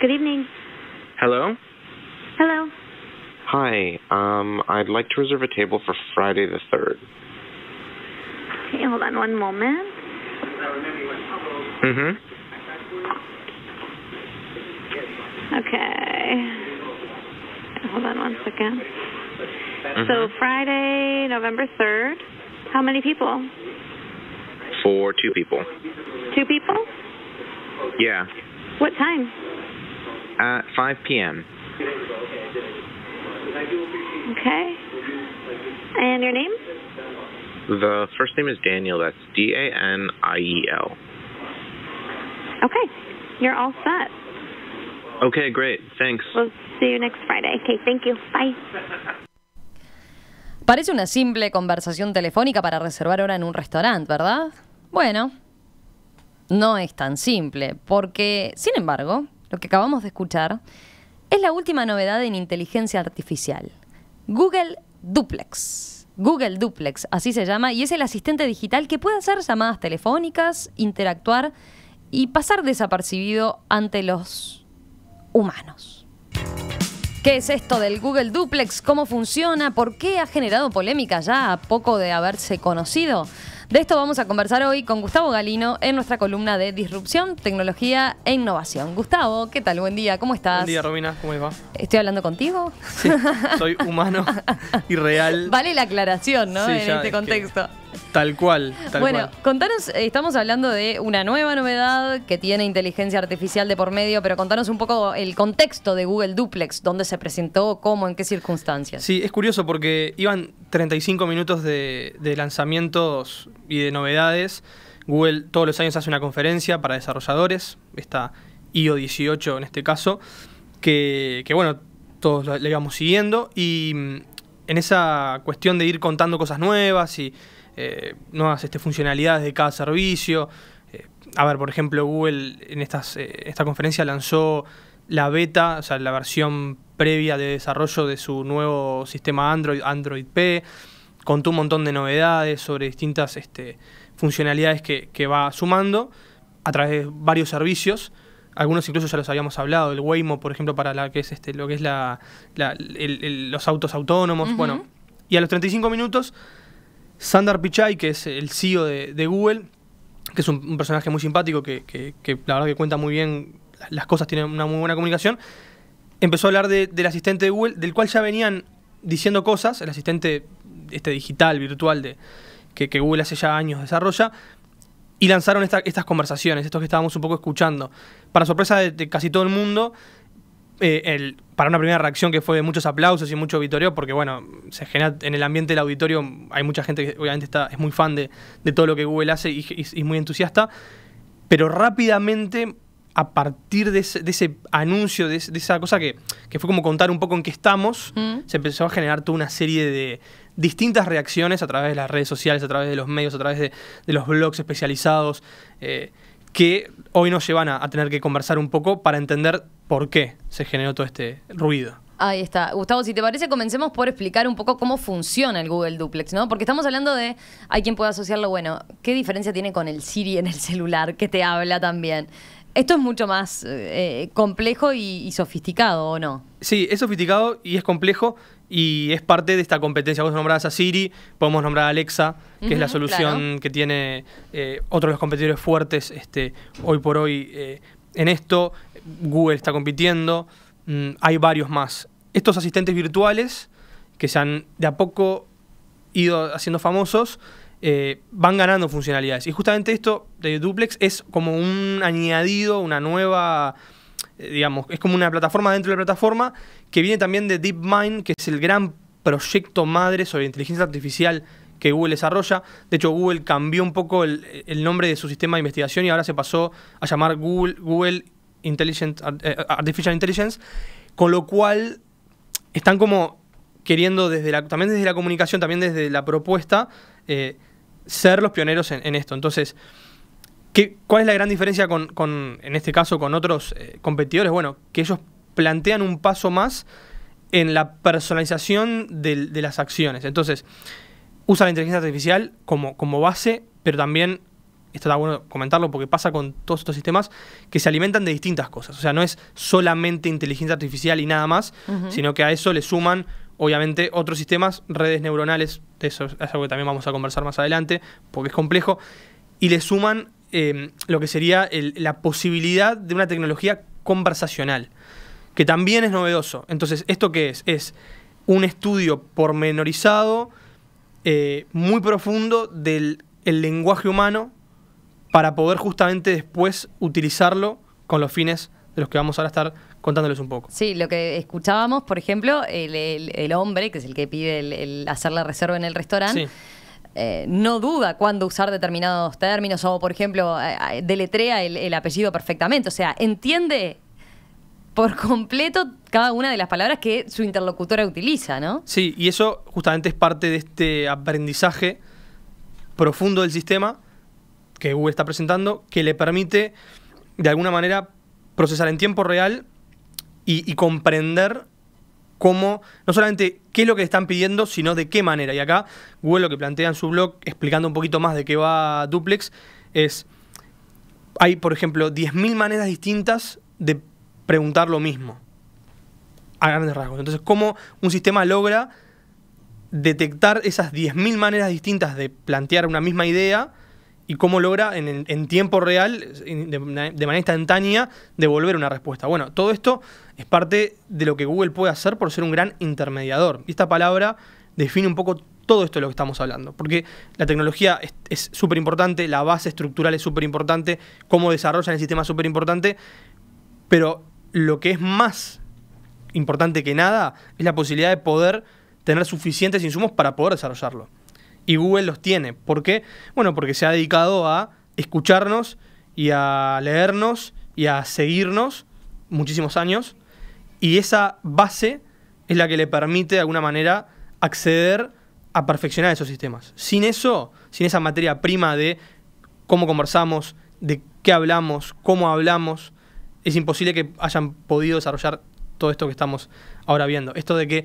Good evening. Hello? Hello. Hi. Um, I'd like to reserve a table for Friday the 3rd. Okay, hold on one moment. Mm-hmm. Okay. Hold on one second. Mm -hmm. So mm-hmm. Friday, November 3rd, how many people? for two people. Two people? Yeah. What time? At uh, 5 p.m. Okay. And your name? The first name is Daniel. That's D-A-N-I-E-L. Okay. You're all set. Okay, great. Thanks. We'll see you next Friday. Okay, thank you. Bye. Parece una simple conversación telefónica para reservar hora en un restaurante, ¿verdad? Bueno, no es tan simple, porque, sin embargo, lo que acabamos de escuchar es la última novedad en inteligencia artificial, Google Duplex. Google Duplex, así se llama, y es el asistente digital que puede hacer llamadas telefónicas, interactuar y pasar desapercibido ante los humanos. ¿Qué es esto del Google Duplex? ¿Cómo funciona? ¿Por qué ha generado polémica ya a poco de haberse conocido? De esto vamos a conversar hoy con Gustavo Galino en nuestra columna de Disrupción, Tecnología e Innovación. Gustavo, ¿qué tal? Buen día, ¿cómo estás? Buen día, Romina, ¿cómo va? ¿Estoy hablando contigo? Sí, soy humano y real. Vale la aclaración, ¿no? en este contexto. Tal cual. Tal bueno, contanos, eh, estamos hablando de una nueva novedad que tiene inteligencia artificial de por medio, pero contanos un poco el contexto de Google Duplex, dónde se presentó, cómo, en qué circunstancias. Sí, es curioso porque iban 35 minutos de, lanzamientos y de novedades. Google todos los años hace una conferencia para desarrolladores, esta IO 18 en este caso, que, que bueno, todos la íbamos siguiendo y mm, en esa cuestión de ir contando cosas nuevas y eh, nuevas este, funcionalidades de cada servicio. Eh, a ver, por ejemplo, Google en estas, eh, esta conferencia lanzó la beta, o sea, la versión previa de desarrollo de su nuevo sistema Android, Android P. Contó un montón de novedades sobre distintas este, funcionalidades que, va sumando a través de varios servicios algunos incluso ya los habíamos hablado, el Waymo, por ejemplo, para la que es este, lo que es la, los autos autónomos, bueno. Y a los 35 minutos Sandar Pichai, que es el CEO de, Google, que es un, personaje muy simpático, que, la verdad que cuenta muy bien las cosas, tiene una muy buena comunicación, empezó a hablar del asistente de Google, del cual ya venían diciendo cosas, el asistente este digital, virtual, de, que, Google hace ya años desarrolla, y lanzaron estas conversaciones, estos que estábamos un poco escuchando. Para sorpresa de casi todo el mundo, eh, para una primera reacción que fue de muchos aplausos y mucho auditorio, porque bueno, se genera en el ambiente del auditorio, hay mucha gente que obviamente es muy fan de, todo lo que Google hace y, muy entusiasta, pero rápidamente a partir de ese, anuncio, de, esa cosa que, fue como contar un poco en qué estamos, mm. se empezó a generar toda una serie de distintas reacciones a través de las redes sociales, a través de los medios, a través de, los blogs especializados. Eh, que hoy nos llevan a, tener que conversar un poco para entender por qué se generó todo este ruido. Ahí está. Gustavo, si te parece, comencemos por explicar un poco cómo funciona el Google Duplex, ¿no? Porque estamos hablando de, hay quien pueda asociarlo, bueno, ¿qué diferencia tiene con el Siri en el celular que te habla también? Esto es mucho más eh, complejo y, y, sofisticado, ¿o no? Sí, es sofisticado y es complejo y es parte de esta competencia. Vos nombrás a Siri, podemos nombrar a Alexa, que es la solución que tiene eh, otro de los competidores fuertes este, hoy por hoy eh, en esto. Google está compitiendo, mm, hay varios más. Estos asistentes virtuales, que se han de a poco ido haciendo famosos, eh, van ganando funcionalidades. Y justamente esto de Duplex es como un añadido, una nueva eh, digamos, es como una plataforma dentro de la plataforma que viene también de DeepMind, que es el gran proyecto madre sobre inteligencia artificial que Google desarrolla. De hecho, Google cambió un poco el, nombre de su sistema de investigación y ahora se pasó a llamar Google, Google Intelligent, eh, Artificial Intelligence, con lo cual están como queriendo desde la, también desde la comunicación, también desde la propuesta, eh, ser los pioneros en, en esto. Entonces, ¿Cuál es la gran diferencia con, en este caso, con otros eh, competidores? Bueno, que ellos plantean un paso más en la personalización de, las acciones. Entonces, usa la inteligencia artificial como, como base, pero también, esto está bueno comentarlo porque pasa con todos estos sistemas, que se alimentan de distintas cosas. O sea, no es solamente inteligencia artificial y nada más, sino que a eso le suman obviamente otros sistemas, redes neuronales, eso es algo que también vamos a conversar más adelante, porque es complejo, y le suman Em, lo que sería la posibilidad de una tecnología conversacional, que también es novedoso. Entonces, ¿esto qué es? Es un estudio pormenorizado, eh, muy profundo del lenguaje humano para poder justamente después utilizarlo con los fines de los que vamos ahora a estar contándoles un poco. Sí, lo que escuchábamos, por ejemplo, el, hombre, que es el que pide hacer la reserva en el restaurante, eh, no duda cuando usar determinados términos o, por ejemplo, eh, eh, deletrea el, apellido perfectamente. O sea, entiende por completo cada una de las palabras que su interlocutora utiliza, ¿no? Sí, y eso justamente es parte de este aprendizaje profundo del sistema que Google está presentando, que le permite, de alguna manera, procesar en tiempo real y comprender cómo, no solamente qué es lo que están pidiendo, sino de qué manera. Y acá Google lo que plantea en su blog, explicando un poquito más de qué va Duplex, es, hay, por ejemplo, 10.000 maneras distintas de preguntar lo mismo, a grandes rasgos. Entonces, cómo un sistema logra detectar esas 10.000 maneras distintas de plantear una misma idea y cómo logra en, tiempo real, de, de, manera instantánea, devolver una respuesta. Bueno, todo esto es parte de lo que Google puede hacer por ser un gran intermediador. Y esta palabra define un poco todo esto de lo que estamos hablando, porque la tecnología es súper importante, la base estructural es súper importante, cómo desarrollan el sistema es súper importante, pero lo que es más importante que nada es la posibilidad de poder tener suficientes insumos para poder desarrollarlo. Y Google los tiene. ¿Por qué? Bueno, porque se ha dedicado a escucharnos y a leernos y a seguirnos muchísimos años. Y esa base es la que le permite de alguna manera acceder a perfeccionar esos sistemas. Sin eso, sin esa materia prima de cómo conversamos, de qué hablamos, cómo hablamos, es imposible que hayan podido desarrollar todo esto que estamos ahora viendo. Esto de que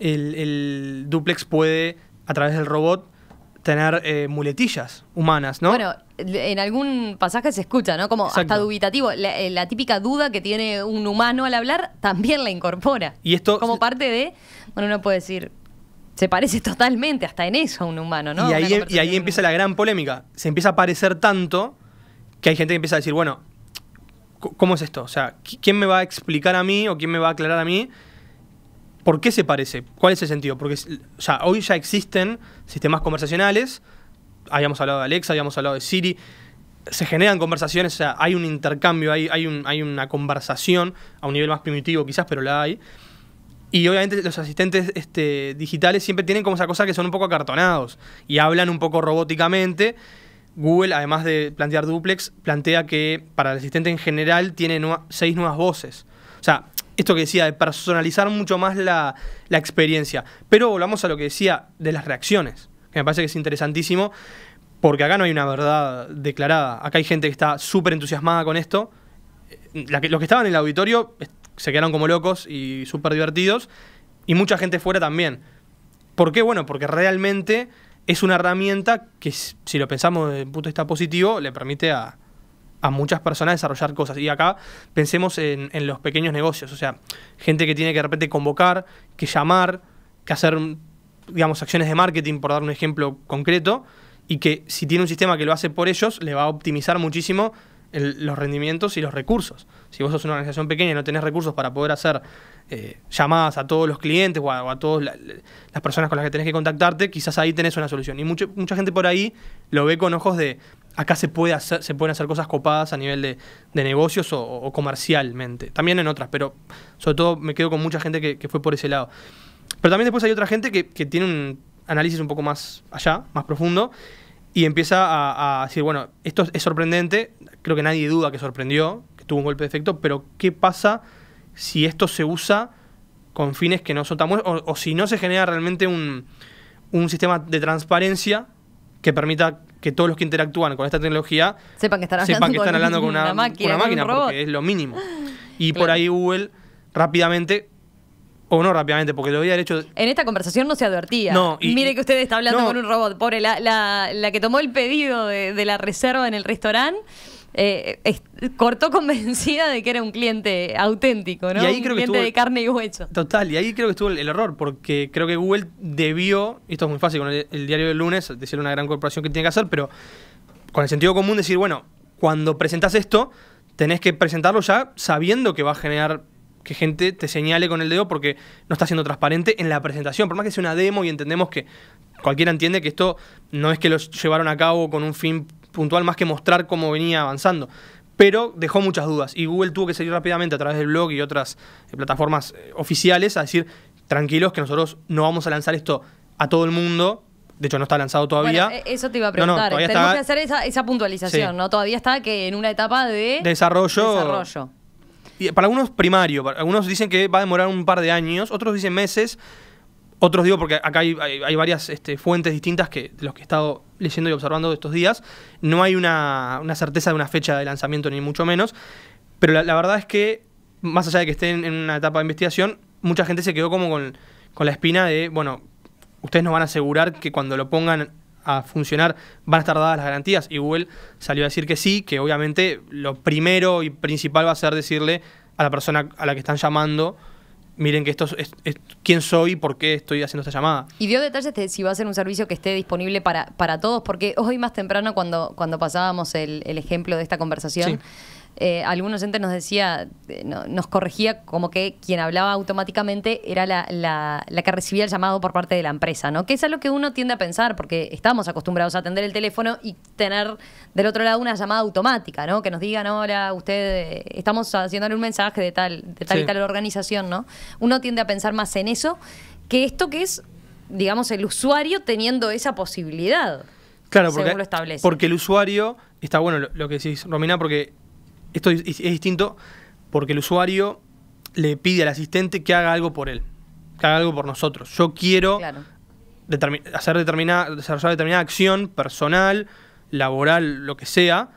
el, el duplex puede, a través del robot, tener eh, muletillas humanas, ¿no? Bueno, en algún pasaje se escucha, ¿no? Como hasta dubitativo. Eh, la, típica duda que tiene un humano al hablar también la incorpora. Y esto. Como parte de. Bueno, uno puede decir. Se parece totalmente hasta en eso a un humano, ¿no? y ahí empieza la gran polémica. Se empieza a parecer tanto que hay gente que empieza a decir, bueno, ¿cómo es esto? O sea, ¿quién me va a explicar a mí o quién me va a aclarar a mí ¿Por qué se parece? ¿Cuál es el sentido? Porque hoy ya existen sistemas conversacionales, habíamos hablado de Alexa, habíamos hablado de Siri, se generan conversaciones, hay un intercambio, hay, una conversación a un nivel más primitivo quizás, pero la hay. Y obviamente los asistentes este, digitales siempre tienen como esa cosa que son un poco acartonados y hablan un poco robóticamente. Google, además de plantear duplex, plantea que para el asistente en general tiene seis nuevas voces. O sea, esto que decía, de personalizar mucho más la, experiencia. Pero volvamos a lo que decía de las reacciones, que me parece que es interesantísimo, porque acá no hay una verdad declarada. Acá hay gente que está súper entusiasmada con esto. los que estaban en el auditorio se quedaron como locos y súper divertidos, y mucha gente fuera también. ¿Por qué? Bueno, porque realmente es una herramienta que, si lo pensamos desde el punto de vista positivo, le permite a, a muchas personas desarrollar cosas. Y acá pensemos en, los pequeños negocios, o sea, gente que tiene que de repente convocar, que llamar, que hacer, digamos, acciones de marketing, por dar un ejemplo concreto, y que si tiene un sistema que lo hace por ellos, le va a optimizar muchísimo los rendimientos y los recursos. Si vos sos una organización pequeña y no tenés recursos para poder hacer eh, llamadas a todos los clientes o a, todas las personas con las que tenés que contactarte, quizás ahí tenés una solución. Y mucha gente por ahí lo ve con ojos de, acá se, puede se pueden hacer cosas copadas a nivel de, negocios o, comercialmente. También en otras, pero sobre todo me quedo con mucha gente que, fue por ese lado. Pero también después hay otra gente que, tiene un análisis un poco más allá, más profundo, y empieza a, decir, bueno, esto es sorprendente, creo que nadie duda que sorprendió, que tuvo un golpe de efecto, pero ¿qué pasa si esto se usa con fines que no son tan buenos, o, si no se genera realmente un, un sistema de transparencia que permita que todos los que interactúan con esta tecnología sepan que están hablando, con, una, máquina, porque es lo mínimo. Y por ahí Google rápidamente o no rápidamente, porque lo había hecho. En esta conversación no se advertía. No, Mire que usted está hablando con un robot, pobre, la, la, la que tomó el pedido de, de la reserva en el restaurante eh, cortó convencida de que era un cliente auténtico, ¿no? cliente de carne y hueso. Total, y ahí creo que estuvo el, error, porque creo que Google debió, y esto es muy fácil con el, diario del lunes, decirle a una gran corporación que tiene que hacer, pero con el sentido común decir, bueno, cuando presentas esto, tenés que presentarlo ya sabiendo que va a generar que gente te señale con el dedo porque no está siendo transparente en la presentación. Por más que sea una demo y entendemos que cualquiera entiende que esto no es que lo llevaron a cabo con un fin puntual más que mostrar cómo venía avanzando. Pero dejó muchas dudas y Google tuvo que salir rápidamente a través del blog y otras eh, plataformas eh, oficiales a decir, tranquilos que nosotros no vamos a lanzar esto a todo el mundo, de hecho, no está lanzado todavía. E-, eso te iba a preguntar. Eh, tenemos que hacer esa, puntualización, ¿no? Todavía está que en una etapa de desarrollo. Y para algunos primario, algunos dicen que va a demorar un par de años, otros dicen meses. Otros digo, porque acá hay, varias este, fuentes distintas que de los que he estado leyendo y observando estos días. No hay una, certeza de una fecha de lanzamiento, ni mucho menos. Pero la, verdad es que, más allá de que estén en una etapa de investigación, mucha gente se quedó como con, con la espina de, bueno, ustedes nos van a asegurar que cuando lo pongan a funcionar van a estar dadas las garantías. Y Google salió a decir que sí, que obviamente lo primero y principal va a ser decirle a la persona a la que están llamando miren que esto es, quién soy y por qué estoy haciendo esta llamada. Y dio detalles de si va a ser un servicio que esté disponible para, para todos, porque hoy más temprano cuando, cuando pasábamos el, el ejemplo de esta conversación, eh, algunos gente nos decía, eh, nos corregía como que quien hablaba automáticamente era la, que recibía el llamado por parte de la empresa, ¿no? Que es lo que uno tiende a pensar, porque estamos acostumbrados a atender el teléfono y tener del otro lado una llamada automática, ¿no? Que nos digan, hola, usted, eh, estamos haciéndole un mensaje de tal, de tal y tal organización, ¿no? Uno tiende a pensar más en eso que esto que es, digamos, el usuario teniendo esa posibilidad. Claro, porque, lo establece. porque el usuario, está bueno lo que decís, Romina, porque esto es, distinto porque el usuario le pide al asistente que haga algo por él, que haga algo por nosotros. Yo quiero hacer determinada, desarrollar determinada acción personal, laboral, lo que sea,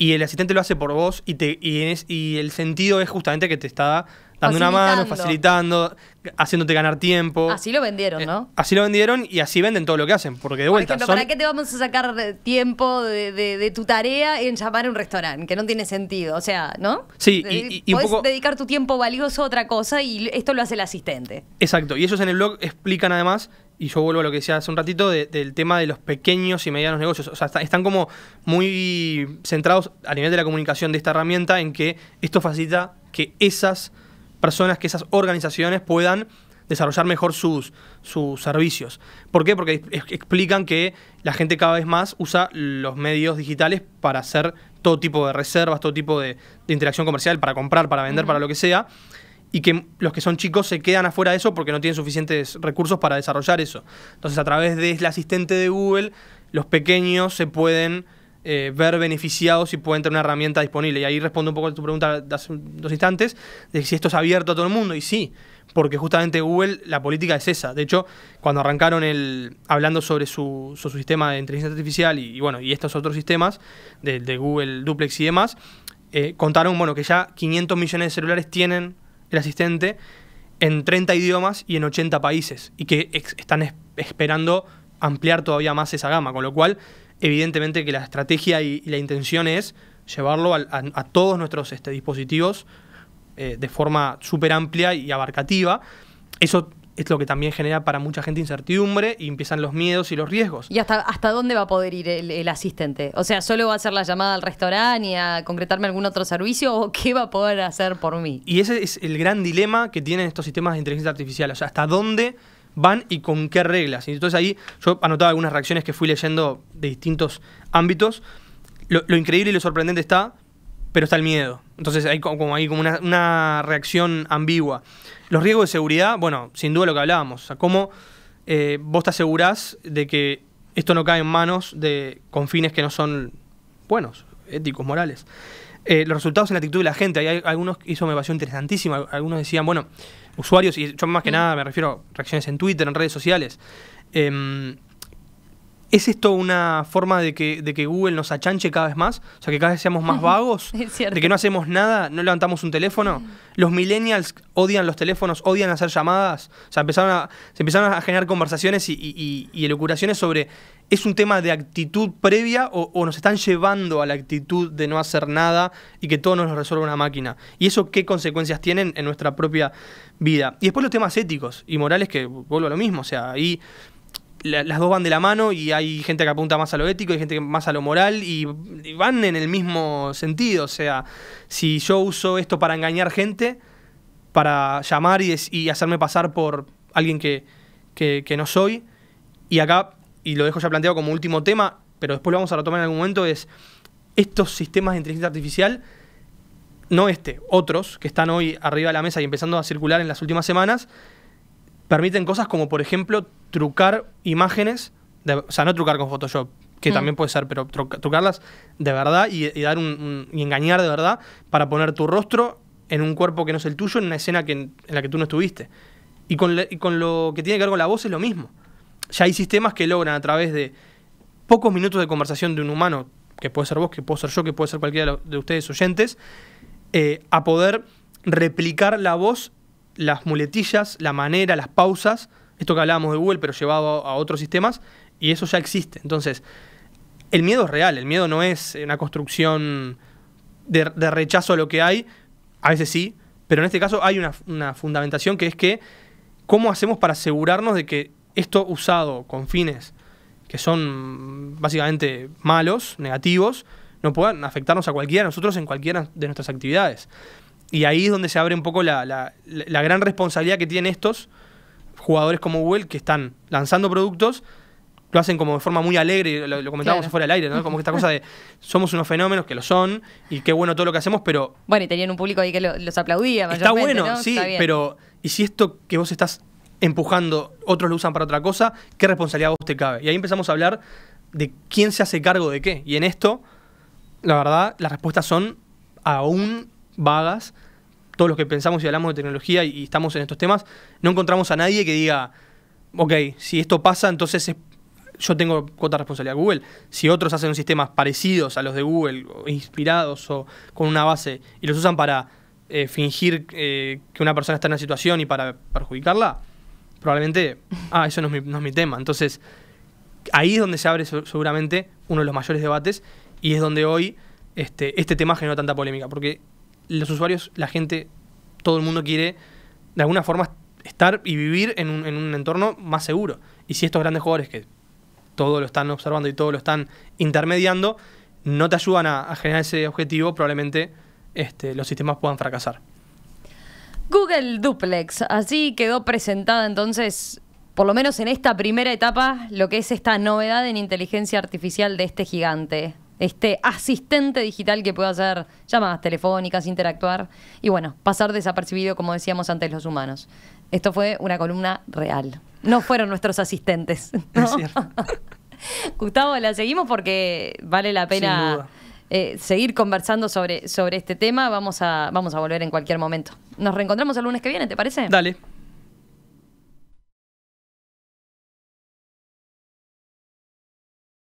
y el asistente lo hace por vos y, te, y, y el sentido es justamente que te está dando una mano, facilitando, haciéndote ganar tiempo. Así lo vendieron, eh, ¿no? así lo vendieron y así venden todo lo que hacen, porque de vuelta. Por ¿para qué te vamos a sacar tiempo de, de, de, tu tarea en llamar a un restaurante? Que no tiene sentido, o sea, ¿no? Sí, y, un poco... dedicar tu tiempo valioso a otra cosa y esto lo hace el asistente. Exacto, y ellos en el blog explican además y yo vuelvo a lo que decía hace un ratito del tema de los pequeños y medianos negocios. O sea, están como muy centrados a nivel de la comunicación de esta herramienta en que esto facilita que esas personas, que esas organizaciones puedan desarrollar mejor sus, sus servicios. ¿Por qué? Porque explican que la gente cada vez más usa los medios digitales para hacer todo tipo de reservas, todo tipo de, interacción comercial, para comprar, para vender, para lo que sea y que los que son chicos se quedan afuera de eso porque no tienen suficientes recursos para desarrollar eso. Entonces, a través del asistente de Google, los pequeños se pueden eh, ver beneficiados y pueden tener una herramienta disponible. Y ahí respondo un poco a tu pregunta de hace dos instantes, de si esto es abierto a todo el mundo. Y sí, porque justamente Google, la política es esa. De hecho, cuando arrancaron el, hablando sobre su, sistema de inteligencia artificial y, bueno, y estos otros sistemas de, de Google Duplex y demás, eh, contaron bueno, que ya 500 millones de celulares tienen el asistente, en 30 idiomas y en 80 países, y que están esperando ampliar todavía más esa gama, con lo cual evidentemente que la estrategia y, la intención es llevarlo a, todos nuestros este, dispositivos eh, de forma súper amplia y abarcativa. Eso es lo que también genera para mucha gente incertidumbre y empiezan los miedos y los riesgos. ¿Y hasta, hasta dónde va a poder ir el, asistente? O sea, ¿solo va a hacer la llamada al restaurante y a concretarme algún otro servicio o qué va a poder hacer por mí? Y ese es el gran dilema que tienen estos sistemas de inteligencia artificial. O sea, ¿hasta dónde van y con qué reglas? Y entonces ahí yo anotaba algunas reacciones que fui leyendo de distintos ámbitos. lo increíble y lo sorprendente está pero está el miedo. Entonces hay como, como una, reacción ambigua. Los riesgos de seguridad, bueno, sin duda lo que hablábamos, o sea, cómo eh, vos te asegurás de que esto no cae en manos de con fines que no son buenos, éticos, morales. Eh, los resultados en la actitud de la gente, hay algunos hizo me pareció interesantísima, algunos decían, bueno, usuarios, y yo más que nada me refiero a reacciones en Twitter, en redes sociales, em, ¿Es esto una forma de que, Google nos achanche cada vez más? O sea, que cada vez seamos más vagos, de que no hacemos nada, no levantamos un teléfono. Los millennials odian los teléfonos, odian hacer llamadas. O sea, empezaron a, se empezaron a generar conversaciones y, y, sobre ¿Es un tema de actitud previa o, nos están llevando a la actitud de no hacer nada y que todo nos lo resuelve una máquina? ¿Y eso qué consecuencias tienen en nuestra propia vida? Y después los temas éticos y morales que vuelvo a lo mismo, o sea, ahí las dos van de la mano y hay gente que apunta más a lo ético, y gente que más a lo moral y, van en el mismo sentido. O sea, si yo uso esto para engañar gente, para llamar y, hacerme pasar por alguien que, que, no soy, y acá, y lo dejo ya planteado como último tema, pero después lo vamos a retomar en algún momento, es estos sistemas de inteligencia artificial, no este, otros que están hoy arriba de la mesa y empezando a circular en las últimas semanas, permiten cosas como, por ejemplo, trucar imágenes, o sea, no trucar con Photoshop, que mm. también puede ser, pero trucarlas de verdad y, dar un, engañar de verdad para poner tu rostro en un cuerpo que no es el tuyo, en una escena que, en la que tú no estuviste. Y con, lo que tiene que ver con la voz es lo mismo. Ya hay sistemas que logran a través de pocos minutos de conversación de un humano, que puede ser vos, que puede ser yo, que puede ser cualquiera de ustedes oyentes, eh, a poder replicar la voz las muletillas, la manera, las pausas, esto que hablábamos de Google, pero llevado a otros sistemas, y eso ya existe. Entonces, el miedo es real, el miedo no es una construcción de, rechazo a lo que hay, a veces sí, pero en este caso hay una, una, fundamentación que es que, ¿cómo hacemos para asegurarnos de que esto usado con fines que son básicamente malos, negativos, no puedan afectarnos a cualquiera de nosotros en cualquiera de nuestras actividades? Y ahí es donde se abre un poco la, gran responsabilidad que tienen estos jugadores como Google que están lanzando productos, lo hacen como de forma muy alegre, lo, comentábamos afuera fuera del aire, Como que esta cosa de somos unos fenómenos que lo son y qué bueno todo lo que hacemos, pero. Bueno, y tenían un público ahí que los aplaudía. Está bueno, sí, pero. ¿Y si esto que vos estás empujando, otros lo usan para otra cosa, qué responsabilidad vos te cabe? Y ahí empezamos a hablar de quién se hace cargo de qué. Y en esto, la verdad, las respuestas son aún vagas, todos los que pensamos y hablamos de tecnología y, estamos en estos temas, no encontramos a nadie que diga, ok, si esto pasa, entonces yo tengo cuota de responsabilidad Google. Si otros hacen sistemas parecidos a los de Google, inspirados o con una base, y los usan para eh, fingir eh, que una persona está en una situación y para perjudicarla, probablemente, ah, eso no es mi, tema. Entonces, ahí es donde se abre seguramente uno de los mayores debates y es donde hoy este, este tema generó tanta polémica, porque los usuarios, la gente, todo el mundo quiere de alguna forma estar y vivir en un, entorno más seguro. Y si estos grandes jugadores que todo lo están observando y todo lo están intermediando, no te ayudan a, generar ese objetivo, probablemente este, los sistemas puedan fracasar. Google Duplex, así quedó presentada entonces, por lo menos en esta primera etapa, lo que es esta novedad en inteligencia artificial de este gigante este asistente digital que puede hacer llamadas telefónicas, interactuar y bueno, pasar desapercibido como decíamos antes los humanos. Esto fue una columna real. No fueron nuestros asistentes. Gustavo, la seguimos porque vale la pena eh, seguir conversando sobre, sobre este tema. Vamos a, vamos a volver en cualquier momento. Nos reencontramos el lunes que viene, ¿te parece? Dale.